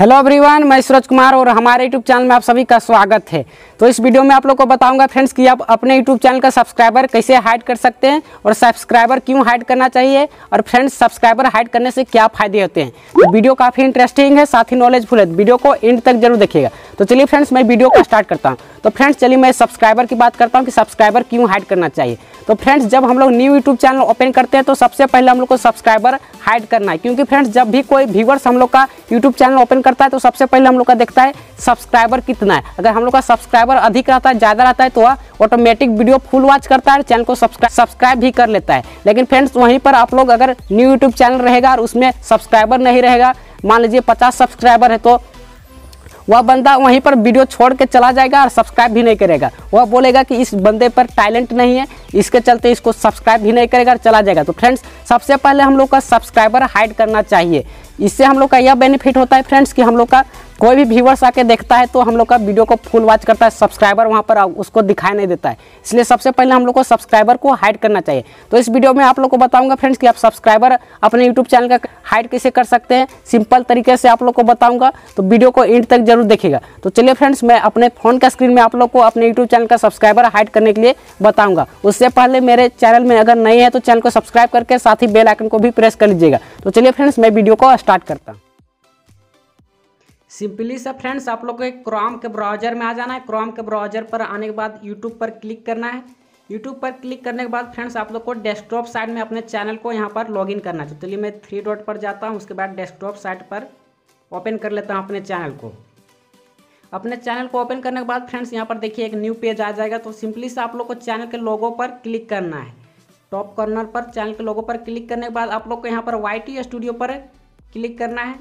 hello everyone मैं सूरज कुमार और हमारे यूट्यूब चैनल में आप सभी का स्वागत है तो इस वीडियो में आप लोगों को बताऊंगा फ्रेंड्स कि आप अपने यूट्यूब चैनल का सब्सक्राइबर कैसे हाइड कर सकते हैं और सब्सक्राइबर क्यों हाइड करना चाहिए और फ्रेंड्स सब्सक्राइबर हाइड करने से क्या फायदे होते हैं तो वीडियो काफ़ी इंटरेस्टिंग है साथ ही नॉलेजफुल है वीडियो तो को एंड तक जरूर देखिएगा तो चलिए फ्रेंड्स मैं वीडियो को स्टार्ट करता हूँ तो फ्रेंड्स चलिए मैं सब्सक्राइबर की बात करता हूँ कि सब्सक्राइबर क्यों हाइड करना चाहिए तो फ्रेंड्स जब हम लोग न्यू यूट्यूब चैनल ओपन करते हैं तो सबसे पहले हम लोग को सब्सक्राइबर हाइड करना है क्योंकि फ्रेंड्स जब भी कोई व्यूवर्स हम लोग का यूट्यूब चैनल ओपन करता है तो सबसे पहले हम लोग का देखता है सब्सक्राइबर कितना है अगर हम लोग का सब्सक्राइबर अधिक रहता है ज़्यादा रहता है तो वह ऑटोमेटिक वीडियो फुल वॉच करता है चैनल को सब्सक्राइब भी कर लेता है लेकिन फ्रेंड्स वहीं पर आप लोग अगर न्यू यूट्यूब चैनल रहेगा और उसमें सब्सक्राइबर नहीं रहेगा मान लीजिए पचास सब्सक्राइबर है तो वह बंदा वहीं पर वीडियो छोड़ के चला जाएगा और सब्सक्राइब भी नहीं करेगा वह बोलेगा कि इस बंदे पर टैलेंट नहीं है इसके चलते इसको सब्सक्राइब भी नहीं करेगा और चला जाएगा तो फ्रेंड्स सबसे पहले हम लोग का सब्सक्राइबर हाइड करना चाहिए इससे हम लोग का यह बेनिफिट होता है फ्रेंड्स कि हम लोग का कोई भी व्यूवर्स आके देखता है तो हम लोग का वीडियो को फुल वॉच करता है सब्सक्राइबर वहाँ पर उसको दिखाई नहीं देता है इसलिए सबसे पहले हम लोग को सब्सक्राइबर को हाइड करना चाहिए तो इस वीडियो में आप लोग को बताऊंगा फ्रेंड्स कि आप सब्सक्राइबर अपने यूट्यूब चैनल का हाइड कैसे कर सकते हैं सिंपल तरीके से आप लोग को बताऊँगा तो वीडियो को एंड तक जरूर देखेगा तो चलिए फ्रेंड्स मैं अपने फ़ोन का स्क्रीन में आप लोग को अपने यूट्यूब चैनल का सब्सक्राइबर हाइड करने के लिए बताऊँगा उससे पहले मेरे चैनल में अगर नहीं है तो चैनल को सब्सक्राइब करके साथ ही बेलाइकन को भी प्रेस कर लीजिएगा तो चलिए फ्रेंड्स मैं वीडियो को स्टार्ट करता हूँ सिंपली सा फ्रेंड्स आप लोग को एक क्रोम के ब्राउजर में आ जाना है क्रोम के ब्राउजर पर आने के बाद यूट्यूब पर क्लिक करना है यूट्यूब पर क्लिक करने के बाद फ्रेंड्स आप लोग को डेस्कटॉप साइड में अपने चैनल को यहाँ पर लॉगिन करना है तो चलिए मैं थ्री डॉट पर जाता हूँ उसके बाद डेस्कटॉप साइट पर ओपन कर लेता हूँ अपने चैनल को अपने चैनल को ओपन करने के बाद फ्रेंड्स यहाँ पर देखिए एक न्यू पेज आ जाएगा तो सिंपली से आप लोग को चैनल के लोगों पर क्लिक करना है टॉप कॉर्नर पर चैनल के लोगों पर क्लिक करने के बाद आप लोग को यहाँ पर वाई स्टूडियो पर क्लिक करना है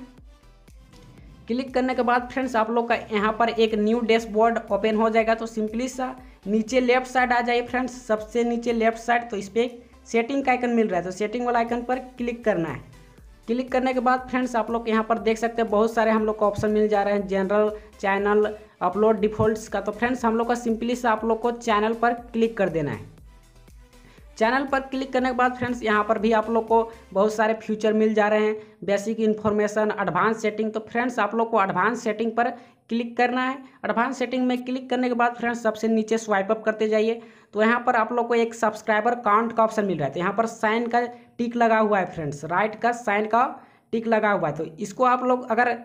क्लिक करने के बाद फ्रेंड्स आप लोग का यहाँ पर एक न्यू डैशबोर्ड ओपन हो जाएगा तो सिंपली सा नीचे लेफ्ट साइड आ जाइए फ्रेंड्स सबसे नीचे लेफ्ट साइड तो इस पर सेटिंग का आइकन मिल रहा है तो सेटिंग वाला आइकन पर क्लिक करना है क्लिक करने के बाद फ्रेंड्स आप लोग यहाँ पर देख सकते हैं बहुत सारे हम लोग को ऑप्शन मिल जा रहे हैं जनरल चैनल अपलोड डिफॉल्ट्स का तो फ्रेंड्स हम लोग का सिंपली से आप लोग को चैनल पर क्लिक कर देना है चैनल पर क्लिक करने के बाद फ्रेंड्स यहाँ पर भी आप लोग को बहुत सारे फ्यूचर मिल जा रहे हैं बेसिक इन्फॉर्मेशन एडवांस सेटिंग तो फ्रेंड्स आप लोग को एडवांस सेटिंग पर क्लिक करना है एडवांस सेटिंग में क्लिक करने के बाद फ्रेंड्स सबसे नीचे स्वाइप अप करते जाइए तो यहाँ पर आप लोग को एक सब्सक्राइबर काउंट का ऑप्शन मिल रहा है तो यहाँ पर साइन का टिक लगा हुआ है फ्रेंड्स राइट का साइन का टिक लगा हुआ है तो इसको आप लोग अगर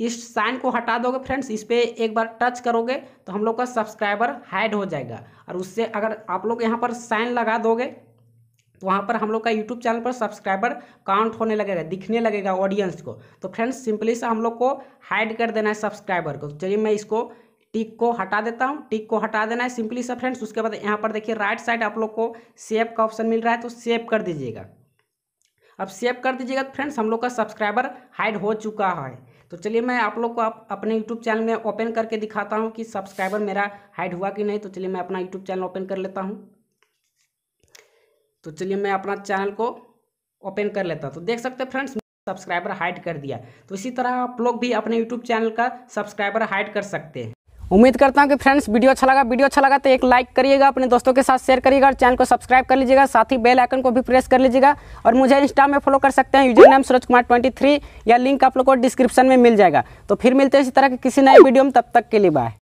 इस साइन को हटा दोगे फ्रेंड्स इस पर एक बार टच करोगे तो हम लोग का सब्सक्राइबर हाइड हो जाएगा और उससे अगर आप लोग यहाँ पर साइन लगा दोगे तो वहाँ पर हम लोग का यूट्यूब चैनल पर सब्सक्राइबर काउंट होने लगेगा दिखने लगेगा ऑडियंस को तो फ्रेंड्स सिंपली से हम लोग को हाइड कर देना है सब्सक्राइबर को चलिए मैं इसको टिक को हटा देता हूँ टिक को हटा देना है सिंपली सा फ्रेंड्स उसके बाद यहाँ पर देखिए राइट साइड आप लोग को सेव का ऑप्शन मिल रहा है तो सेव कर दीजिएगा अब सेव कर दीजिएगा तो फ्रेंड्स हम लोग का सब्सक्राइबर हाइड हो चुका है तो चलिए मैं आप लोग को आप अपने यूट्यूब चैनल में ओपन करके दिखाता हूँ कि सब्सक्राइबर मेरा हाइड हुआ कि नहीं तो चलिए मैं अपना यूट्यूब चैनल ओपन कर लेता हूँ तो चलिए मैं अपना चैनल को ओपन कर लेता हूँ तो देख सकते हैं फ्रेंड्स सब्सक्राइबर हाइड कर दिया तो इसी तरह आप लोग भी अपने यूट्यूब चैनल का सब्सक्राइबर हाइड कर सकते हैं उम्मीद करता हूँ कि फ्रेंड्स वीडियो अच्छा लगा वीडियो अच्छा लगा तो एक लाइक करिएगा अपने दोस्तों के साथ शेयर करिएगा और चैनल को सब्सक्राइब कर लीजिएगा साथ ही बेल आइकन को भी प्रेस कर लीजिएगा और मुझे इंस्टा में फॉलो कर सकते हैं username Suraj Kumar twenty three या लिंक आप लोग को डिस्क्रिप्शन में मिल जाएगा तो फिर मिलते हैं इसी तरह के किसी नए वीडियो में तब तक के लिए बाय